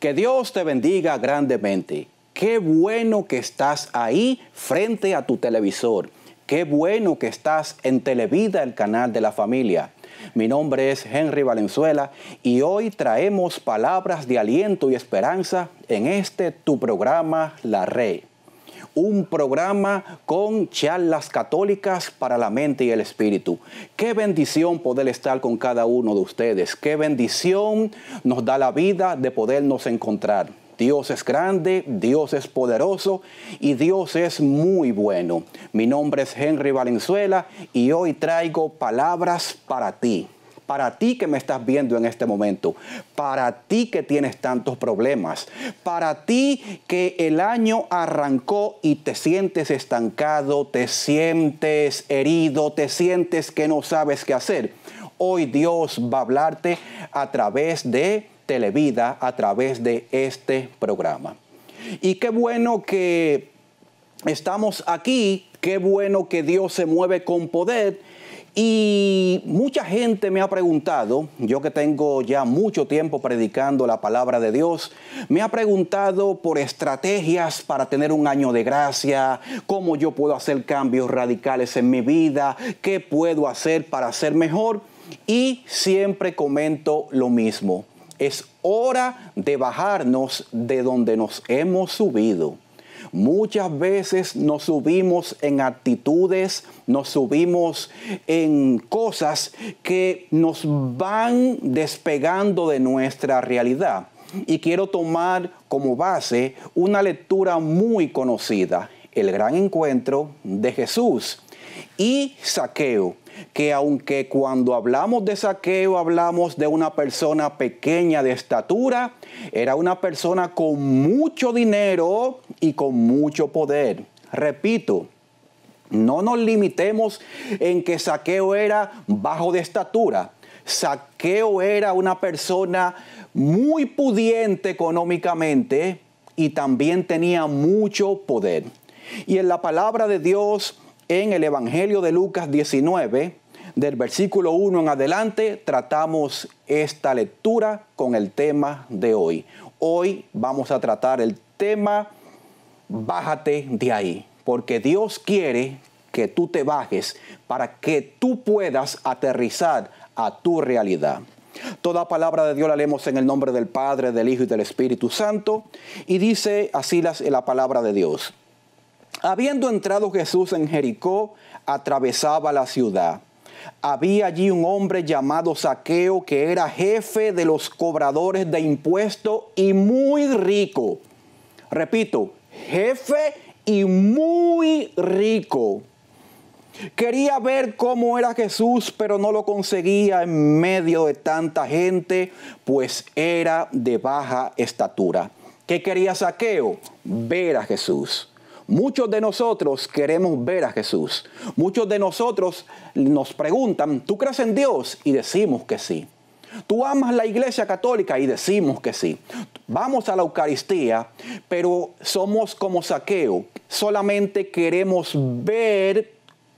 Que Dios te bendiga grandemente. Qué bueno que estás ahí frente a tu televisor. Qué bueno que estás en Televida, el canal de la familia. Mi nombre es Henry Valenzuela y hoy traemos palabras de aliento y esperanza en este tu programa La Rey un programa con charlas católicas para la mente y el espíritu. Qué bendición poder estar con cada uno de ustedes. Qué bendición nos da la vida de podernos encontrar. Dios es grande, Dios es poderoso y Dios es muy bueno. Mi nombre es Henry Valenzuela y hoy traigo palabras para ti para ti que me estás viendo en este momento, para ti que tienes tantos problemas, para ti que el año arrancó y te sientes estancado, te sientes herido, te sientes que no sabes qué hacer. Hoy Dios va a hablarte a través de Televida, a través de este programa. Y qué bueno que estamos aquí, qué bueno que Dios se mueve con poder y mucha gente me ha preguntado, yo que tengo ya mucho tiempo predicando la palabra de Dios, me ha preguntado por estrategias para tener un año de gracia, cómo yo puedo hacer cambios radicales en mi vida, qué puedo hacer para ser mejor. Y siempre comento lo mismo, es hora de bajarnos de donde nos hemos subido. Muchas veces nos subimos en actitudes, nos subimos en cosas que nos van despegando de nuestra realidad. Y quiero tomar como base una lectura muy conocida, el gran encuentro de Jesús y Saqueo que aunque cuando hablamos de saqueo hablamos de una persona pequeña de estatura, era una persona con mucho dinero, y con mucho poder. Repito, no nos limitemos en que Saqueo era bajo de estatura. Saqueo era una persona muy pudiente económicamente y también tenía mucho poder. Y en la palabra de Dios, en el Evangelio de Lucas 19, del versículo 1 en adelante, tratamos esta lectura con el tema de hoy. Hoy vamos a tratar el tema bájate de ahí, porque Dios quiere que tú te bajes para que tú puedas aterrizar a tu realidad. Toda palabra de Dios la leemos en el nombre del Padre, del Hijo y del Espíritu Santo. Y dice así la, la palabra de Dios. Habiendo entrado Jesús en Jericó, atravesaba la ciudad. Había allí un hombre llamado Saqueo que era jefe de los cobradores de impuestos y muy rico. Repito, jefe y muy rico. Quería ver cómo era Jesús, pero no lo conseguía en medio de tanta gente, pues era de baja estatura. ¿Qué quería Saqueo? Ver a Jesús. Muchos de nosotros queremos ver a Jesús. Muchos de nosotros nos preguntan, ¿tú crees en Dios? Y decimos que sí. Tú amas la iglesia católica y decimos que sí. Vamos a la Eucaristía, pero somos como saqueo. Solamente queremos ver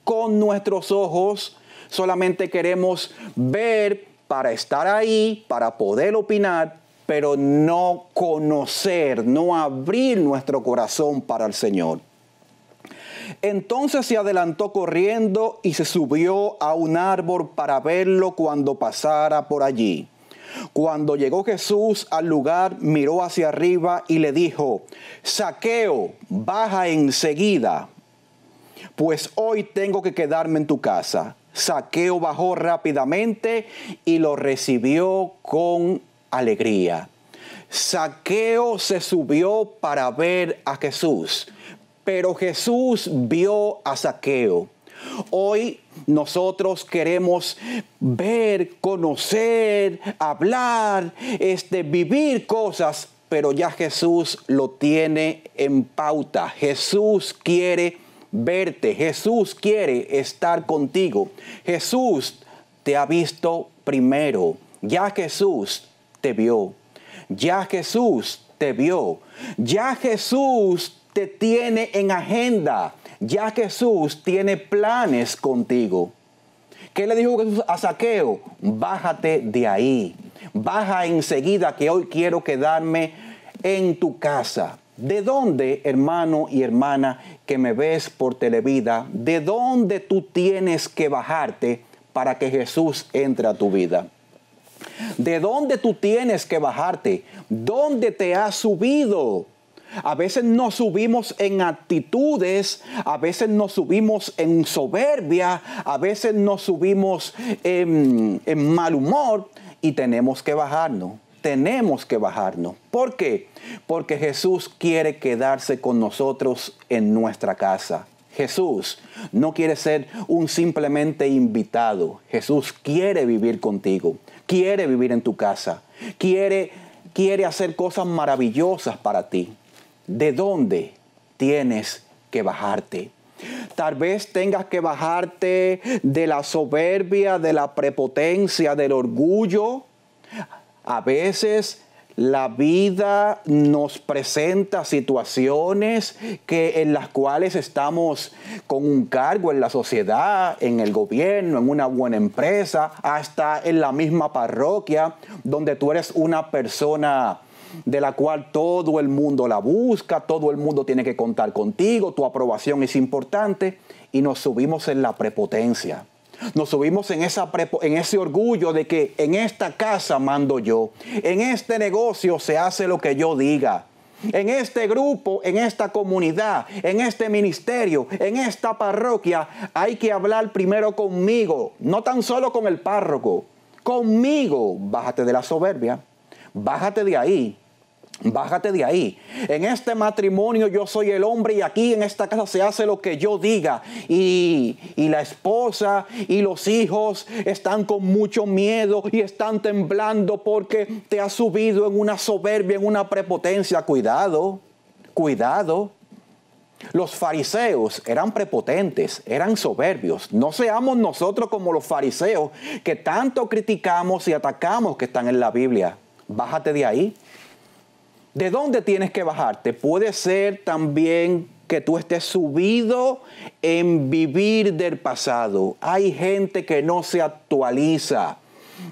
con nuestros ojos, solamente queremos ver para estar ahí, para poder opinar, pero no conocer, no abrir nuestro corazón para el Señor. Entonces se adelantó corriendo y se subió a un árbol para verlo cuando pasara por allí. Cuando llegó Jesús al lugar, miró hacia arriba y le dijo, Saqueo, baja enseguida, pues hoy tengo que quedarme en tu casa. Saqueo bajó rápidamente y lo recibió con alegría. Saqueo se subió para ver a Jesús, pero Jesús vio a Saqueo. Hoy nosotros queremos ver, conocer, hablar, este, vivir cosas, pero ya Jesús lo tiene en pauta. Jesús quiere verte, Jesús quiere estar contigo. Jesús te ha visto primero, ya Jesús te vio, ya Jesús te vio, ya Jesús te tiene en agenda. Ya Jesús tiene planes contigo. ¿Qué le dijo Jesús a Saqueo? Bájate de ahí. Baja enseguida que hoy quiero quedarme en tu casa. ¿De dónde, hermano y hermana, que me ves por televida? ¿De dónde tú tienes que bajarte para que Jesús entre a tu vida? ¿De dónde tú tienes que bajarte? ¿Dónde te has subido? A veces nos subimos en actitudes, a veces nos subimos en soberbia, a veces nos subimos en, mal humor y tenemos que bajarnos tenemos que bajarnos. ¿Por qué? Porque Jesús quiere quedarse con nosotros en nuestra casa. Jesús no quiere ser un simplemente invitado. Jesús quiere vivir contigo, quiere vivir en tu casa, quiere hacer cosas maravillosas para ti de dónde tienes que bajarte. Tal vez tengas que bajarte de la soberbia, de la prepotencia, del orgullo. A veces la vida nos presenta situaciones que, en las cuales estamos con un cargo en la sociedad, en el gobierno, en una buena empresa, hasta en la misma parroquia, donde tú eres una persona de la cual todo el mundo la busca, todo el mundo tiene que contar contigo, tu aprobación es importante y nos subimos en la prepotencia. Nos subimos en, esa en, ese orgullo de que en esta casa mando yo, en este negocio se hace lo que yo diga, en este grupo, en esta comunidad, en este ministerio, en esta parroquia, hay que hablar primero conmigo, no tan solo con el párroco, conmigo, bájate de la soberbia, bájate de ahí Bájate de ahí. En este matrimonio yo soy el hombre y aquí en esta casa se hace lo que yo diga. Y, la esposa y los hijos están con mucho miedo y están temblando porque te has subido en una soberbia, en una prepotencia. Cuidado, cuidado. Los fariseos eran prepotentes, eran soberbios. No seamos nosotros como los fariseos que tanto criticamos y atacamos que están en la Biblia. Bájate de ahí. ¿De dónde tienes que bajarte? Puede ser también que tú estés subido en vivir del pasado. Hay gente que no se actualiza.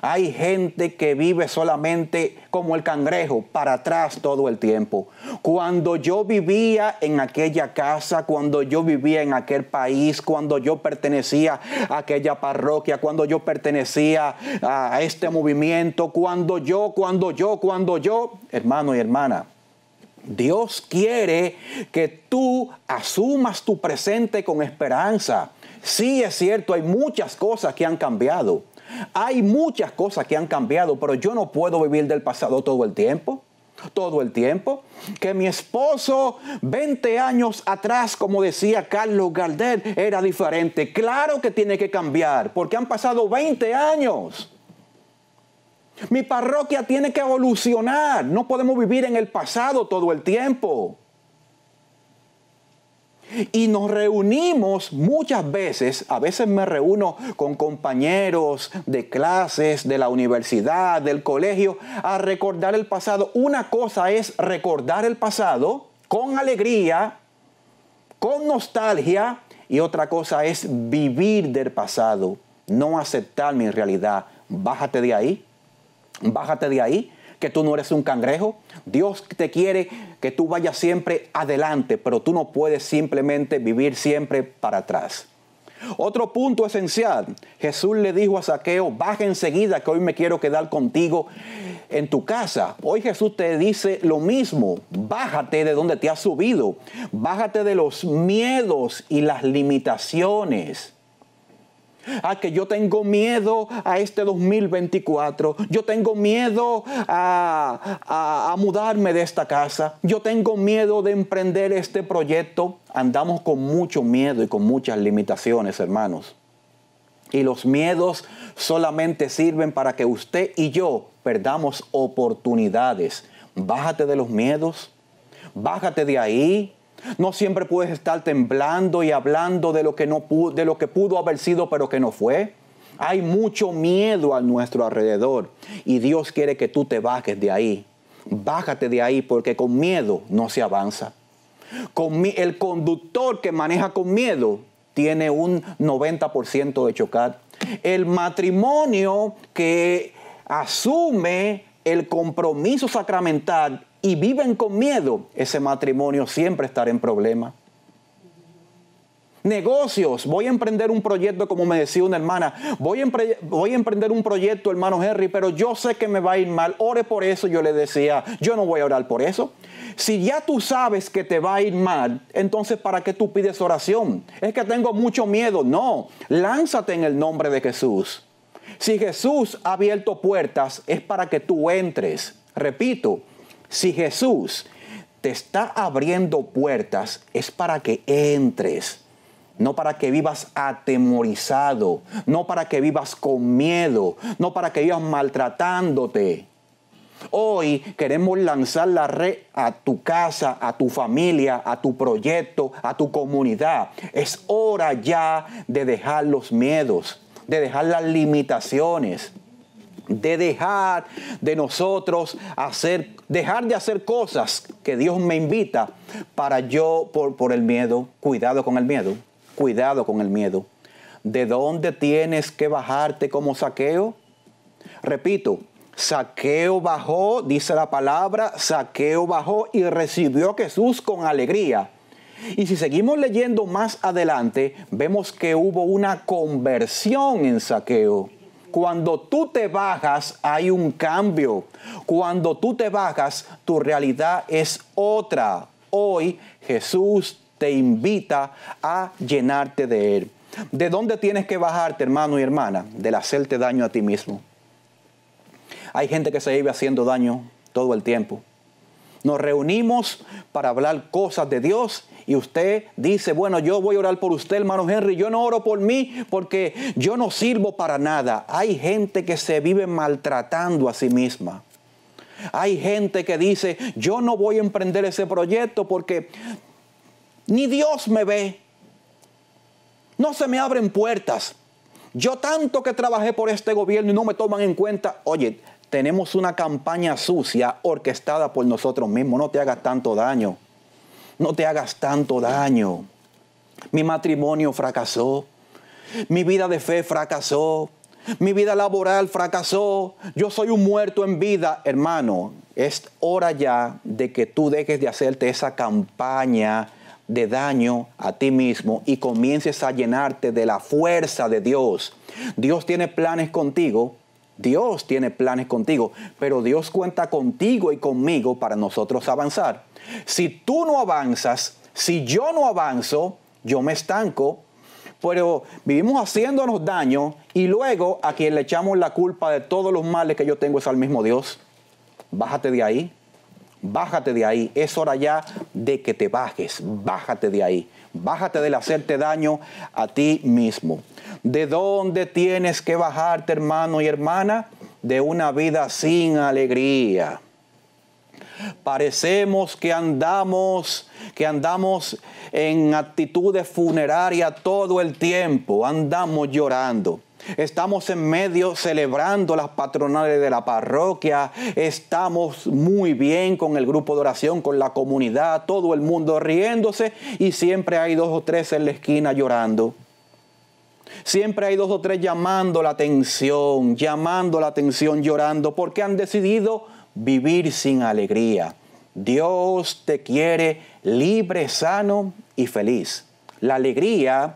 Hay gente que vive solamente como el cangrejo, para atrás todo el tiempo. Cuando yo vivía en aquella casa, cuando yo vivía en aquel país, cuando yo pertenecía a aquella parroquia, cuando yo pertenecía a este movimiento, cuando yo, cuando yo, cuando yo, hermano y hermana, Dios quiere que tú asumas tu presente con esperanza. Sí, es cierto, hay muchas cosas que han cambiado. Hay muchas cosas que han cambiado, pero yo no puedo vivir del pasado todo el tiempo. Todo el tiempo. Que mi esposo 20 años atrás, como decía Carlos Gardel, era diferente. Claro que tiene que cambiar, porque han pasado 20 años. Mi parroquia tiene que evolucionar. No podemos vivir en el pasado todo el tiempo. Y nos reunimos muchas veces, a veces me reúno con compañeros de clases, de la universidad, del colegio, a recordar el pasado. Una cosa es recordar el pasado con alegría, con nostalgia, y otra cosa es vivir del pasado, no aceptar mi realidad. Bájate de ahí, bájate de ahí que tú no eres un cangrejo. Dios te quiere que tú vayas siempre adelante, pero tú no puedes simplemente vivir siempre para atrás. Otro punto esencial, Jesús le dijo a Saqueo, baja enseguida que hoy me quiero quedar contigo en tu casa. Hoy Jesús te dice lo mismo, bájate de donde te has subido, bájate de los miedos y las limitaciones a ah, que yo tengo miedo a este 2024. Yo tengo miedo a, a, mudarme de esta casa. Yo tengo miedo de emprender este proyecto. Andamos con mucho miedo y con muchas limitaciones, hermanos. Y los miedos solamente sirven para que usted y yo perdamos oportunidades. Bájate de los miedos. Bájate de ahí. No siempre puedes estar temblando y hablando de lo que, no pudo, de lo que pudo haber sido pero que no fue. Hay mucho miedo a nuestro alrededor y Dios quiere que tú te bajes de ahí. Bájate de ahí porque con miedo no se avanza. Con el conductor que maneja con miedo tiene un 90% de chocar. El matrimonio que asume el compromiso sacramental y viven con miedo, ese matrimonio siempre estará en problema Negocios, voy a emprender un proyecto, como me decía una hermana, voy voy a emprender un proyecto, hermano Henry, pero yo sé que me va a ir mal, ore por eso, yo le decía, yo no voy a orar por eso. Si ya tú sabes que te va a ir mal, entonces ¿para qué tú pides oración? Es que tengo mucho miedo, no, lánzate en el nombre de Jesús. Si Jesús ha abierto puertas, es para que tú entres. Repito, si Jesús te está abriendo puertas, es para que entres. No para que vivas atemorizado, no para que vivas con miedo, no para que vivas maltratándote. Hoy queremos lanzar la red a tu casa, a tu familia, a tu proyecto, a tu comunidad. Es hora ya de dejar los miedos, de dejar las limitaciones, de dejar de nosotros hacer, dejar de hacer cosas que Dios me invita para yo por, por el miedo. Cuidado con el miedo, cuidado con el miedo. ¿De dónde tienes que bajarte como saqueo? Repito, saqueo bajó, dice la palabra, saqueo bajó y recibió a Jesús con alegría. Y si seguimos leyendo más adelante, vemos que hubo una conversión en saqueo. Cuando tú te bajas hay un cambio. Cuando tú te bajas tu realidad es otra. Hoy Jesús te invita a llenarte de Él. ¿De dónde tienes que bajarte, hermano y hermana? Del hacerte daño a ti mismo. Hay gente que se vive haciendo daño todo el tiempo. Nos reunimos para hablar cosas de Dios y usted dice, bueno, yo voy a orar por usted, hermano Henry, yo no oro por mí porque yo no sirvo para nada. Hay gente que se vive maltratando a sí misma. Hay gente que dice, yo no voy a emprender ese proyecto porque ni Dios me ve. No se me abren puertas. Yo tanto que trabajé por este gobierno y no me toman en cuenta. Oye, tenemos una campaña sucia orquestada por nosotros mismos. No te hagas tanto daño. No te hagas tanto daño. Mi matrimonio fracasó. Mi vida de fe fracasó. Mi vida laboral fracasó. Yo soy un muerto en vida, hermano. Es hora ya de que tú dejes de hacerte esa campaña de daño a ti mismo y comiences a llenarte de la fuerza de Dios. Dios tiene planes contigo, Dios tiene planes contigo, pero Dios cuenta contigo y conmigo para nosotros avanzar. Si tú no avanzas, si yo no avanzo, yo me estanco. Pero vivimos haciéndonos daño y luego a quien le echamos la culpa de todos los males que yo tengo es al mismo Dios. Bájate de ahí. Bájate de ahí. Es hora ya de que te bajes. Bájate de ahí. Bájate del hacerte daño a ti mismo. ¿De dónde tienes que bajarte, hermano y hermana? De una vida sin alegría. Parecemos que andamos, que andamos en actitudes funerarias todo el tiempo, andamos llorando. Estamos en medio celebrando las patronales de la parroquia, estamos muy bien con el grupo de oración, con la comunidad, todo el mundo riéndose y siempre hay dos o tres en la esquina llorando. Siempre hay dos o tres llamando la atención, llamando la atención, llorando, porque han decidido vivir sin alegría. Dios te quiere libre, sano y feliz. La alegría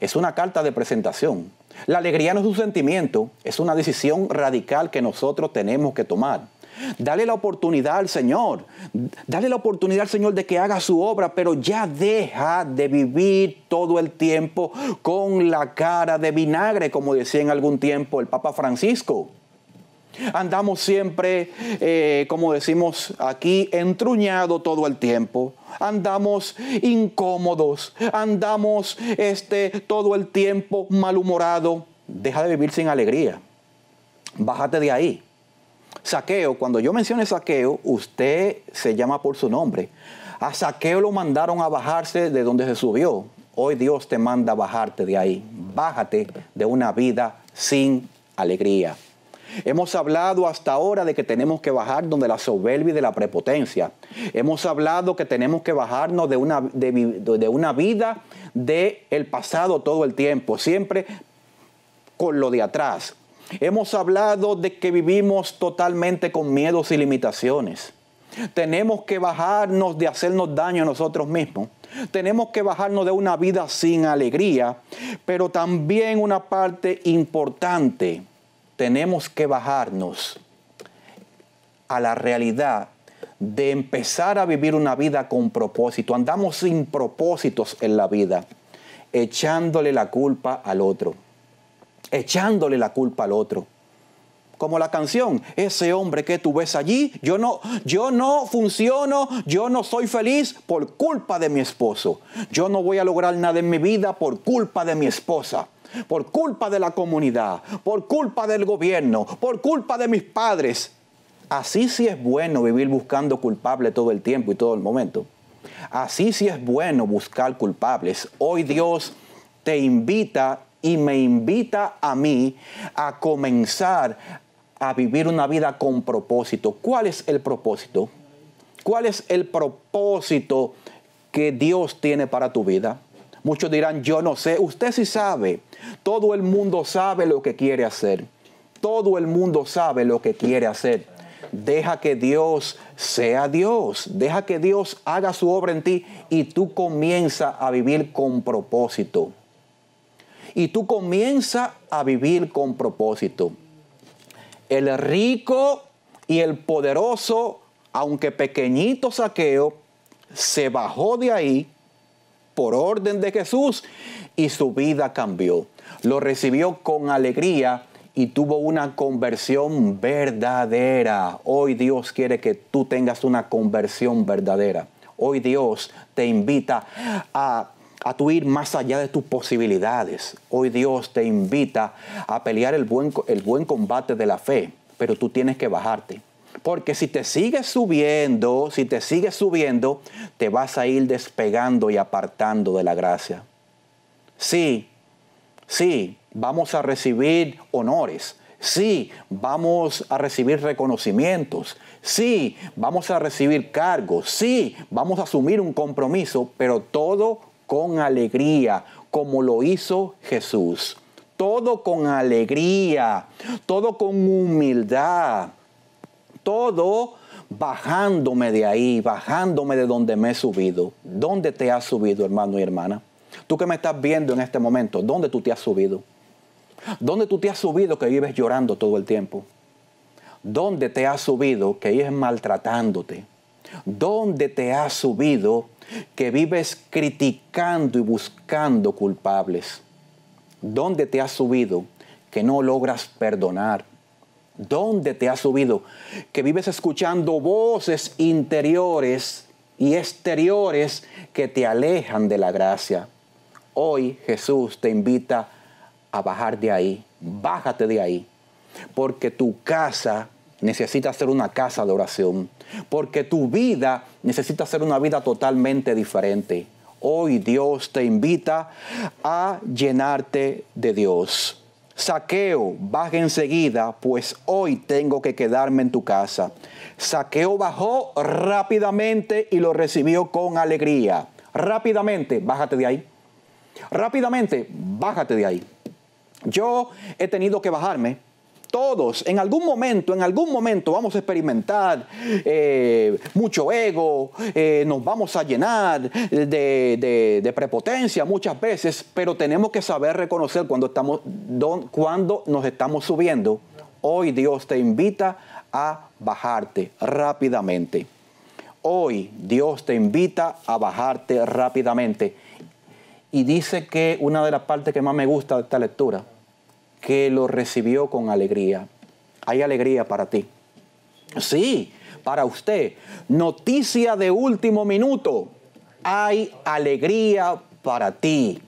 es una carta de presentación. La alegría no es un sentimiento, es una decisión radical que nosotros tenemos que tomar. Dale la oportunidad al Señor. Dale la oportunidad al Señor de que haga su obra, pero ya deja de vivir todo el tiempo con la cara de vinagre, como decía en algún tiempo el Papa Francisco. Andamos siempre, eh, como decimos aquí, entruñado todo el tiempo. Andamos incómodos, andamos este, todo el tiempo malhumorado. Deja de vivir sin alegría. Bájate de ahí. Saqueo, cuando yo mencioné saqueo, usted se llama por su nombre. A saqueo lo mandaron a bajarse de donde se subió. Hoy Dios te manda bajarte de ahí. Bájate de una vida sin alegría. Hemos hablado hasta ahora de que tenemos que bajar de la soberbia y de la prepotencia. Hemos hablado que tenemos que bajarnos de una, de, una vida del el pasado todo el tiempo, siempre con lo de atrás. Hemos hablado de que vivimos totalmente con miedos y limitaciones. Tenemos que bajarnos de hacernos daño a nosotros mismos. Tenemos que bajarnos de una vida sin alegría, pero también una parte importante tenemos que bajarnos a la realidad de empezar a vivir una vida con propósito. Andamos sin propósitos en la vida, echándole la culpa al otro, echándole la culpa al otro. Como la canción, ese hombre que tú ves allí, yo no, yo no funciono, yo no soy feliz por culpa de mi esposo. Yo no voy a lograr nada en mi vida por culpa de mi esposa por culpa de la comunidad, por culpa del gobierno, por culpa de mis padres. Así sí es bueno vivir buscando culpables todo el tiempo y todo el momento. Así sí es bueno buscar culpables. Hoy Dios te invita y me invita a mí a comenzar a vivir una vida con propósito. ¿Cuál es el propósito? ¿Cuál es el propósito que Dios tiene para tu vida? Muchos dirán, yo no sé, usted sí sabe. Todo el mundo sabe lo que quiere hacer. Todo el mundo sabe lo que quiere hacer. Deja que Dios sea Dios. Deja que Dios haga su obra en ti y tú comienza a vivir con propósito. Y tú comienza a vivir con propósito. El rico y el poderoso, aunque pequeñito saqueo, se bajó de ahí por orden de Jesús y su vida cambió. Lo recibió con alegría y tuvo una conversión verdadera. Hoy Dios quiere que tú tengas una conversión verdadera. Hoy Dios te invita a, a tu ir más allá de tus posibilidades. Hoy Dios te invita a pelear el buen, el buen combate de la fe, pero tú tienes que bajarte porque si te sigues subiendo, si te sigues subiendo, te vas a ir despegando y apartando de la gracia. Sí, sí, vamos a recibir honores. Sí, vamos a recibir reconocimientos. Sí, vamos a recibir cargos. Sí, vamos a asumir un compromiso, pero todo con alegría, como lo hizo Jesús. Todo con alegría, todo con humildad todo bajándome de ahí, bajándome de donde me he subido. ¿Dónde te has subido, hermano y hermana? Tú que me estás viendo en este momento, ¿dónde tú te has subido? ¿Dónde tú te has subido que vives llorando todo el tiempo? ¿Dónde te has subido que vives maltratándote? ¿Dónde te has subido que vives criticando y buscando culpables? ¿Dónde te has subido que no logras perdonar? ¿Dónde te has subido? Que vives escuchando voces interiores y exteriores que te alejan de la gracia. Hoy Jesús te invita a bajar de ahí. Bájate de ahí. Porque tu casa necesita ser una casa de oración. Porque tu vida necesita ser una vida totalmente diferente. Hoy Dios te invita a llenarte de Dios. Saqueo, baja enseguida, pues hoy tengo que quedarme en tu casa. Saqueo bajó rápidamente y lo recibió con alegría. Rápidamente, bájate de ahí. Rápidamente, bájate de ahí. Yo he tenido que bajarme todos, en algún momento, en algún momento vamos a experimentar eh, mucho ego, eh, nos vamos a llenar de, prepotencia muchas veces, pero tenemos que saber reconocer cuando, estamos, cuando nos estamos subiendo. Hoy Dios te invita a bajarte rápidamente. Hoy Dios te invita a bajarte rápidamente. Y dice que una de las partes que más me gusta de esta lectura que lo recibió con alegría. Hay alegría para ti. Sí, para usted. Noticia de último minuto. Hay alegría para ti.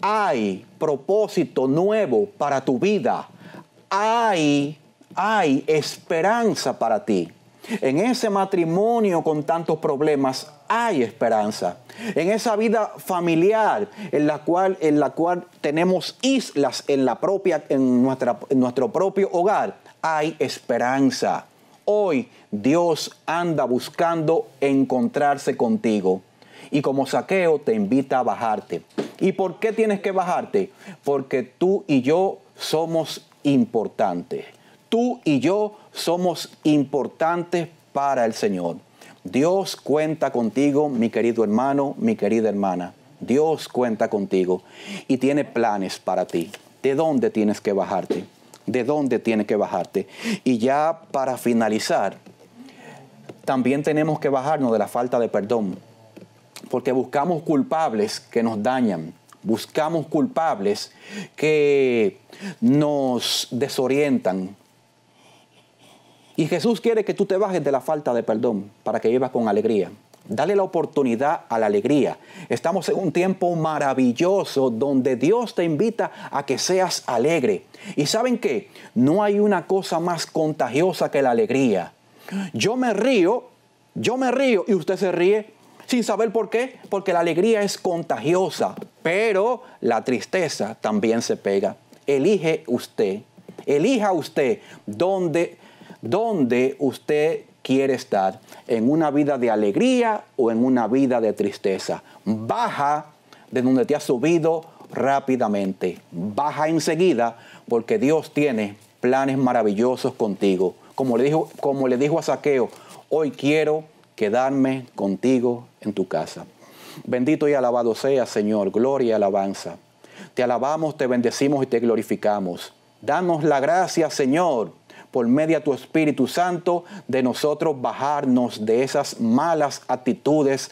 Hay propósito nuevo para tu vida. Hay, hay esperanza para ti. En ese matrimonio con tantos problemas hay esperanza. En esa vida familiar en la cual, en la cual tenemos islas en, la propia, en, nuestra, en nuestro propio hogar, hay esperanza. Hoy Dios anda buscando encontrarse contigo. Y como saqueo te invita a bajarte. ¿Y por qué tienes que bajarte? Porque tú y yo somos importantes. Tú y yo somos importantes para el Señor. Dios cuenta contigo, mi querido hermano, mi querida hermana. Dios cuenta contigo y tiene planes para ti. ¿De dónde tienes que bajarte? ¿De dónde tienes que bajarte? Y ya para finalizar, también tenemos que bajarnos de la falta de perdón, porque buscamos culpables que nos dañan, buscamos culpables que nos desorientan, y Jesús quiere que tú te bajes de la falta de perdón para que vivas con alegría. Dale la oportunidad a la alegría. Estamos en un tiempo maravilloso donde Dios te invita a que seas alegre. Y saben qué? No hay una cosa más contagiosa que la alegría. Yo me río, yo me río y usted se ríe sin saber por qué, porque la alegría es contagiosa, pero la tristeza también se pega. Elige usted, elija usted dónde dónde usted quiere estar, en una vida de alegría o en una vida de tristeza. Baja de donde te ha subido rápidamente, baja enseguida porque Dios tiene planes maravillosos contigo. Como le dijo, como le dijo a Saqueo, hoy quiero quedarme contigo en tu casa. Bendito y alabado sea, Señor, gloria y alabanza. Te alabamos, te bendecimos y te glorificamos. Danos la gracia, Señor, por medio de tu Espíritu Santo, de nosotros bajarnos de esas malas actitudes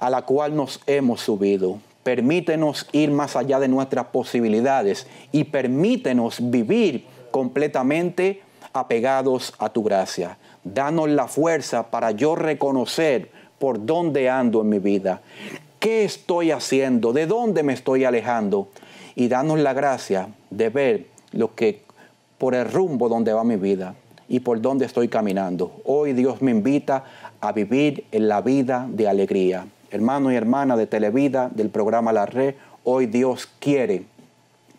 a la cual nos hemos subido. Permítenos ir más allá de nuestras posibilidades y permítenos vivir completamente apegados a tu gracia. Danos la fuerza para yo reconocer por dónde ando en mi vida, qué estoy haciendo, de dónde me estoy alejando y danos la gracia de ver lo que por el rumbo donde va mi vida y por donde estoy caminando. Hoy Dios me invita a vivir en la vida de alegría. Hermano y hermana de Televida, del programa La Red, hoy Dios quiere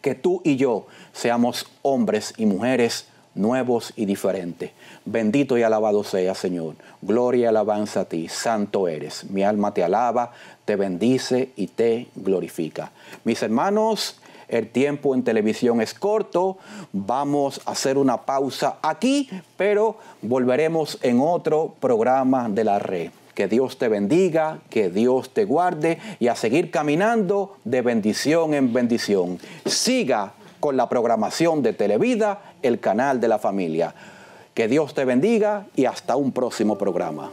que tú y yo seamos hombres y mujeres nuevos y diferentes. Bendito y alabado sea, Señor. Gloria y alabanza a ti. Santo eres. Mi alma te alaba, te bendice y te glorifica. Mis hermanos, el tiempo en televisión es corto. Vamos a hacer una pausa aquí, pero volveremos en otro programa de la red. Que Dios te bendiga, que Dios te guarde y a seguir caminando de bendición en bendición. Siga con la programación de Televida, el canal de la familia. Que Dios te bendiga y hasta un próximo programa.